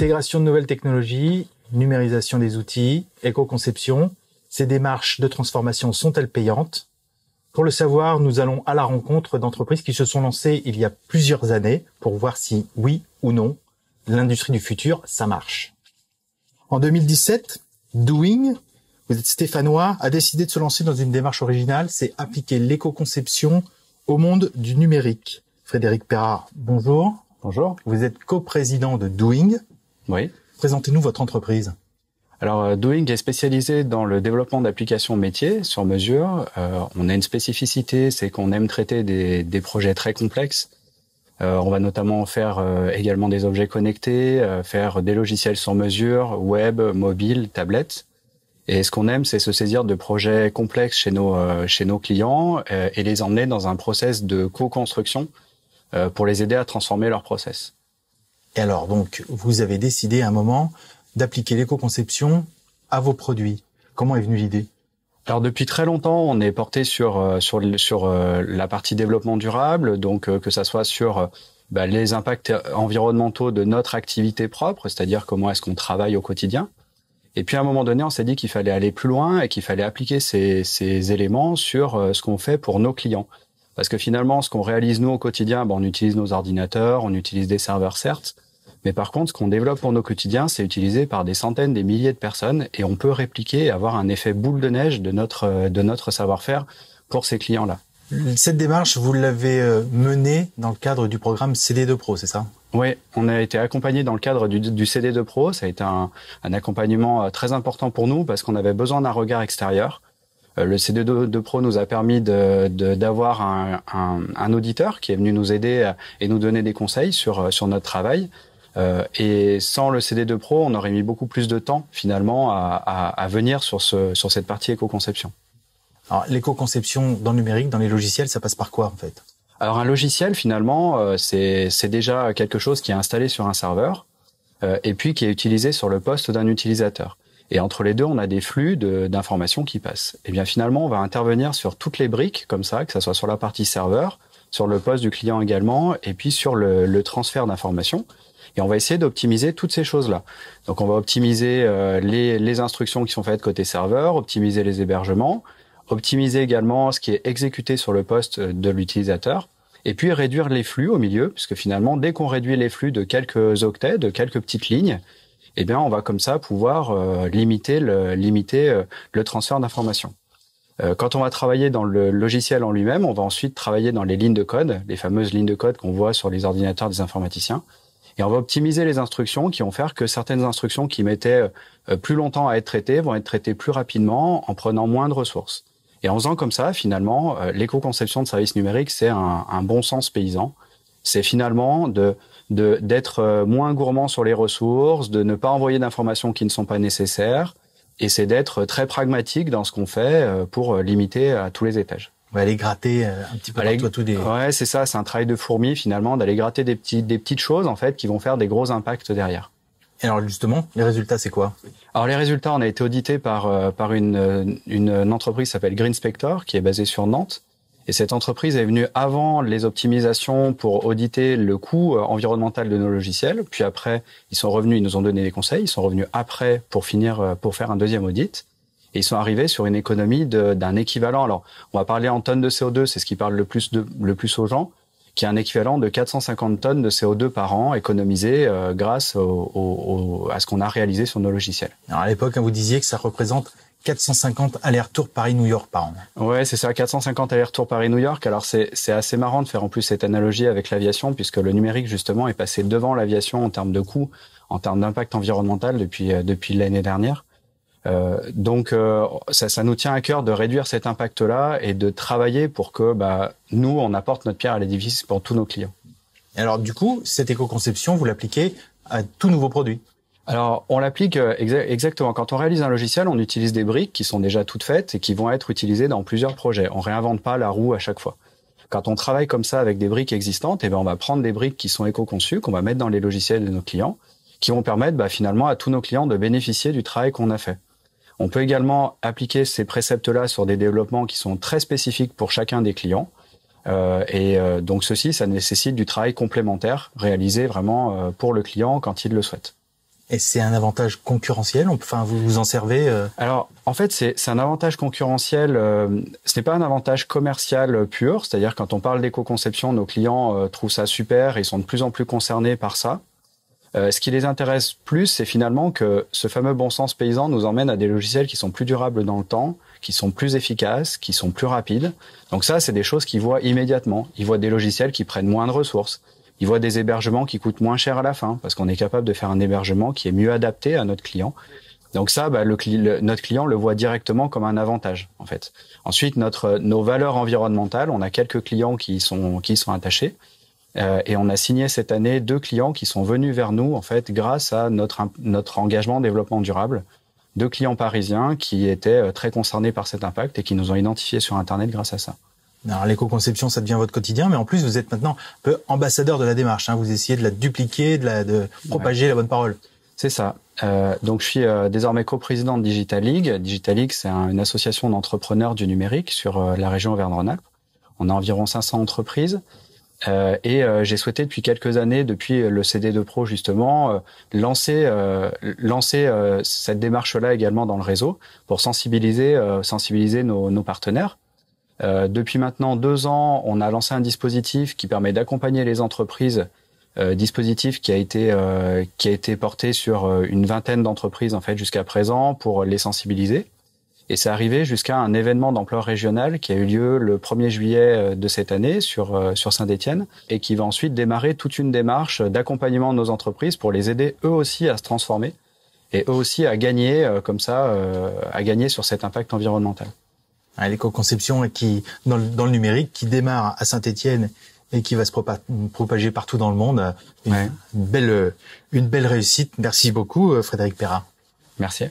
Intégration de nouvelles technologies, numérisation des outils, éco-conception, ces démarches de transformation sont-elles payantes Pour le savoir, nous allons à la rencontre d'entreprises qui se sont lancées il y a plusieurs années pour voir si oui ou non, l'industrie du futur, ça marche. En 2017, Doing, vous êtes stéphanois, a décidé de se lancer dans une démarche originale, c'est appliquer l'éco-conception au monde du numérique. Frédéric Perard, bonjour. Bonjour. Vous êtes coprésident de Doing. Oui. Présentez-nous votre entreprise. Alors, euh, Doing est spécialisé dans le développement d'applications métiers sur mesure. Euh, on a une spécificité, c'est qu'on aime traiter des, projets très complexes. Euh, on va notamment faire également des objets connectés, faire des logiciels sur mesure, web, mobile, tablette. Et ce qu'on aime, c'est se saisir de projets complexes chez nos, chez nos clients et les emmener dans un process de co-construction pour les aider à transformer leurs process. Et alors, donc, vous avez décidé à un moment d'appliquer l'éco-conception à vos produits. Comment est venue l'idée alors depuis très longtemps, on est porté sur euh, sur euh, la partie développement durable, donc euh, que ça soit sur bah, les impacts environnementaux de notre activité propre, c'est-à-dire comment est-ce qu'on travaille au quotidien. Et puis à un moment donné, on s'est dit qu'il fallait aller plus loin et qu'il fallait appliquer ces, ces éléments sur ce qu'on fait pour nos clients. Parce que finalement, ce qu'on réalise nous au quotidien, ben, on utilise nos ordinateurs, on utilise des serveurs certes, mais par contre, ce qu'on développe pour nos quotidiens, c'est utilisé par des centaines, des milliers de personnes, et on peut répliquer et avoir un effet boule de neige de notre euh, de notre savoir-faire pour ces clients-là. Cette démarche, vous l'avez euh, menée dans le cadre du programme CD2 Pro, c'est ça Oui, on a été accompagné dans le cadre du, CD2 Pro. Ça a été un accompagnement euh, très important pour nous parce qu'on avait besoin d'un regard extérieur. Euh, le CD2Pro nous a permis d'avoir un, auditeur qui est venu nous aider euh, et nous donner des conseils sur, euh, notre travail. et sans le CD2 Pro, on aurait mis beaucoup plus de temps finalement à, venir sur, sur cette partie éco-conception. Alors l'éco-conception dans le numérique, dans les logiciels, ça passe par quoi en fait Alors un logiciel finalement, c'est déjà quelque chose qui est installé sur un serveur et puis qui est utilisé sur le poste d'un utilisateur. Et entre les deux, on a des flux d'informations qui passent. Et eh bien finalement, on va intervenir sur toutes les briques comme ça, que ce soit sur la partie serveur, sur le poste du client également, et puis sur le, transfert d'informations. Et on va essayer d'optimiser toutes ces choses-là. Donc on va optimiser euh, les, les, instructions qui sont faites côté serveur, optimiser les hébergements, optimiser également ce qui est exécuté sur le poste euh, de l'utilisateur, et puis réduire les flux au milieu, puisque finalement, dès qu'on réduit les flux de quelques octets, de quelques petites lignes, eh bien, on va comme ça pouvoir euh, limiter le, limiter, euh, le transfert d'informations. Euh, quand on va travailler dans le logiciel en lui-même, on va ensuite travailler dans les lignes de code, les fameuses lignes de code qu'on voit sur les ordinateurs des informaticiens. Et on va optimiser les instructions qui vont faire que certaines instructions qui mettaient plus longtemps à être traitées vont être traitées plus rapidement en prenant moins de ressources. Et en faisant comme ça, finalement, l'éco-conception de services numériques, c'est un bon sens paysan. C'est finalement de d'être euh, moins gourmand sur les ressources, de ne pas envoyer d'informations qui ne sont pas nécessaires, et c'est d'être euh, très pragmatique dans ce qu'on fait euh, pour limiter à tous les étages. On va aller gratter un petit peu aller, Ouais, c'est ça, c'est un travail de fourmi finalement d'aller gratter des petites des petites choses en fait qui vont faire des gros impacts derrière. Et alors justement, les résultats c'est quoi Alors les résultats, on a été audité par par une une entreprise qui s'appelle Green Spector qui est basée sur Nantes et cette entreprise est venue avant les optimisations pour auditer le coût euh, environnemental de nos logiciels. Puis après, ils sont revenus, ils nous ont donné des conseils. Ils sont revenus après pour finir, euh, pour faire un deuxième audit. Et ils sont arrivés sur une économie d'un équivalent. Alors, on va parler en tonnes de CO2, c'est ce qui parle le plus, de, le plus aux gens, qui est un équivalent de 450 tonnes de CO2 par an économisées euh, grâce à ce qu'on a réalisé sur nos logiciels. à l'époque, hein, vous disiez que ça représente 450 allers-retours Paris-New York par an. Ouais, c'est ça, 450 allers-retours Paris-New York. Alors c'est assez marrant de faire en plus cette analogie avec l'aviation, puisque le numérique justement est passé devant l'aviation en termes de coûts, en termes d'impact environnemental depuis euh, depuis l'année dernière. Euh, donc euh, ça, ça, nous tient à cœur de réduire cet impact-là et de travailler pour que bah, nous, on apporte notre pierre à l'édifice pour tous nos clients. Alors du coup, cette éco-conception, vous l'appliquez à tout nouveau produit alors, on l'applique euh, exactement. Quand on réalise un logiciel, on utilise des briques qui sont déjà toutes faites et qui vont être utilisées dans plusieurs projets. On réinvente pas la roue à chaque fois. Quand on travaille comme ça avec des briques existantes, eh ben, on va prendre des briques qui sont éco-conçues, qu'on va mettre dans les logiciels de nos clients, qui vont permettre bah, finalement à tous nos clients de bénéficier du travail qu'on a fait. On peut également appliquer ces préceptes-là sur des développements qui sont très spécifiques pour chacun des clients. Euh, et euh, donc ceci, ça nécessite du travail complémentaire réalisé vraiment pour le client quand il le souhaite. Et c'est un avantage concurrentiel. Enfin, vous vous en servez. Euh Alors, en fait, c'est un avantage concurrentiel. Euh, ce n'est pas un avantage commercial euh, pur. C'est-à-dire, quand on parle d'éco-conception, nos clients trouvent ça super. Ils sont de plus en plus concernés par ça. ce qui les intéresse plus, c'est finalement que ce fameux bon sens paysan nous emmène à des logiciels qui sont plus durables dans le temps, qui sont plus efficaces, qui sont plus rapides. Donc ça, c'est des choses qu'ils voient immédiatement. Ils voient des logiciels qui prennent moins de ressources ils voient des hébergements qui coûtent moins cher à la fin parce qu'on est capable de faire un hébergement qui est mieux adapté à notre client. Donc ça, bah, le, notre client le voit directement comme un avantage, en fait. Ensuite, notre, nos valeurs environnementales, on a quelques clients qui sont, qui sont attachés. Euh, et on a signé cette année deux clients qui sont venus vers nous, en fait, grâce à notre, notre engagement développement durable. Deux clients parisiens qui étaient euh, très concernés par cet impact et qui nous ont identifiés sur Internet grâce à ça. Alors l'éco-conception, ça devient votre quotidien, mais en plus vous êtes maintenant un peu ambassadeur de la démarche. Hein. Vous essayez de la dupliquer, de, la, de propager la bonne parole. C'est ça. Euh, donc je suis euh, désormais président de Digital League. Digital League, c'est une association d'entrepreneurs du numérique sur euh, la région Auvergne-Rhône-Alpes. On a environ 500 entreprises. Euh, et euh, j'ai souhaité depuis quelques années, depuis le CD2 Pro justement, lancer, lancer cette démarche-là également dans le réseau pour sensibiliser, sensibiliser nos, nos partenaires euh, depuis maintenant deux ans, on a lancé un dispositif qui permet d'accompagner les entreprises. Euh, dispositif qui a été euh, qui a été porté sur une vingtaine d'entreprises en fait jusqu'à présent pour les sensibiliser. Et c'est arrivé jusqu'à un événement d'ampleur régionale qui a eu lieu le 1er juillet de cette année sur, sur Saint-Étienne et qui va ensuite démarrer toute une démarche d'accompagnement de nos entreprises pour les aider eux aussi à se transformer et eux aussi à gagner comme ça, à gagner sur cet impact environnemental l'éco-conception et qui dans le, dans le, numérique qui démarre à Saint-Étienne et qui va se propager partout dans le monde. Une, belle une belle réussite. Merci beaucoup euh, Frédéric Perra. Merci.